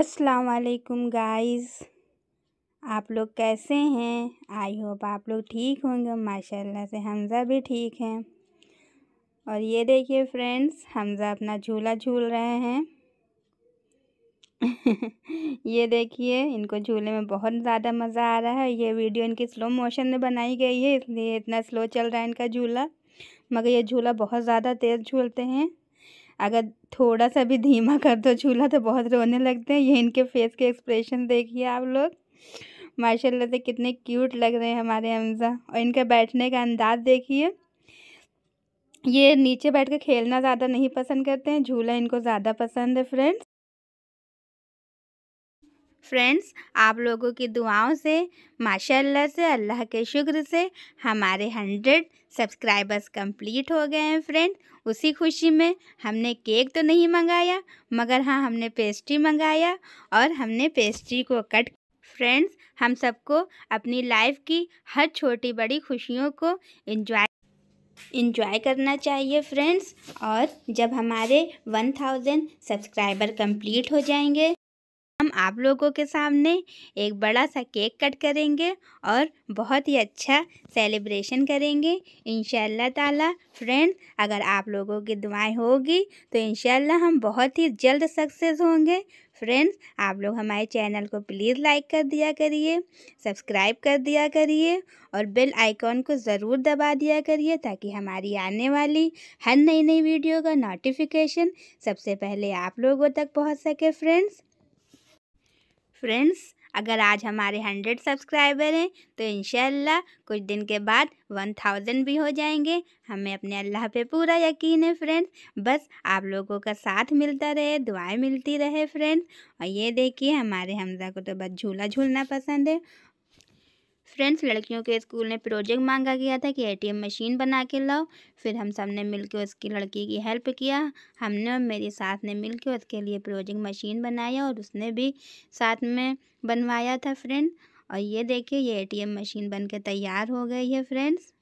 अस्सलाम वालेकुम गाइस आप लोग कैसे हैं आई होप आप लोग ठीक होंगे माशाल्लाह से हमज़ा भी ठीक हैं और ये देखिए फ्रेंड्स हमज़ा अपना झूला झूल रहे हैं ये देखिए इनको झूले में बहुत ज़्यादा मज़ा आ रहा है ये वीडियो इनकी स्लो मोशन में बनाई गई है इसलिए इतना स्लो चल रहा है इनका झूला मगर ये झूला बहुत ज़्यादा तेज़ झूलते हैं अगर थोड़ा सा भी धीमा कर दो झूला तो बहुत रोने लगते हैं ये इनके फेस के एक्सप्रेशन देखिए आप लोग माशाल्लाह से कितने क्यूट लग रहे हैं हमारे हमज़ा और इनका बैठने का अंदाज देखिए ये नीचे बैठ कर खेलना ज़्यादा नहीं पसंद करते हैं झूला इनको ज़्यादा पसंद है फ्रेंड्स फ्रेंड्स आप लोगों की दुआओं से माशाल्लाह से अल्लाह के शुक्र से हमारे हंड्रेड सब्सक्राइबर्स कंप्लीट हो गए हैं फ्रेंड उसी खुशी में हमने केक तो नहीं मंगाया मगर हाँ हमने पेस्ट्री मंगाया और हमने पेस्ट्री को कट फ्रेंड्स हम सबको अपनी लाइफ की हर छोटी बड़ी खुशियों को इन्जॉय इन्जॉय करना चाहिए फ्रेंड्स और जब हमारे वन थाउजेंड सब्सक्राइबर कंप्लीट हो जाएंगे हम आप लोगों के सामने एक बड़ा सा केक कट करेंगे और बहुत ही अच्छा सेलिब्रेशन करेंगे इन ताला फ्रेंड अगर आप लोगों की दुआएं होगी तो इन हम बहुत ही जल्द सक्सेस होंगे फ्रेंड्स आप लोग हमारे चैनल को प्लीज़ लाइक कर दिया करिए सब्सक्राइब कर दिया करिए और बेल आइकॉन को ज़रूर दबा दिया करिए ताकि हमारी आने वाली हर नई नई वीडियो का नोटिफिकेशन सबसे पहले आप लोगों तक पहुंच सके फ्रेंड्स फ्रेंड्स अगर आज हमारे हंड्रेड सब्सक्राइबर हैं तो इन कुछ दिन के बाद वन थाउजेंड भी हो जाएंगे हमें अपने अल्लाह पे पूरा यकीन है फ्रेंड्स बस आप लोगों का साथ मिलता रहे दुआएं मिलती रहे फ्रेंड्स और ये देखिए हमारे हमज़ा को तो बस झूला झूलना पसंद है फ्रेंड्स लड़कियों के स्कूल ने प्रोजेक्ट मांगा गया था कि एटीएम मशीन बना के लाओ फिर हम सब ने के उसकी लड़की की हेल्प किया हमने और मेरी साथ ने के उसके लिए प्रोजेक्ट मशीन बनाया और उसने भी साथ में बनवाया था फ्रेंड और ये देखिए ये एटीएम मशीन के तैयार हो गई है फ्रेंड्स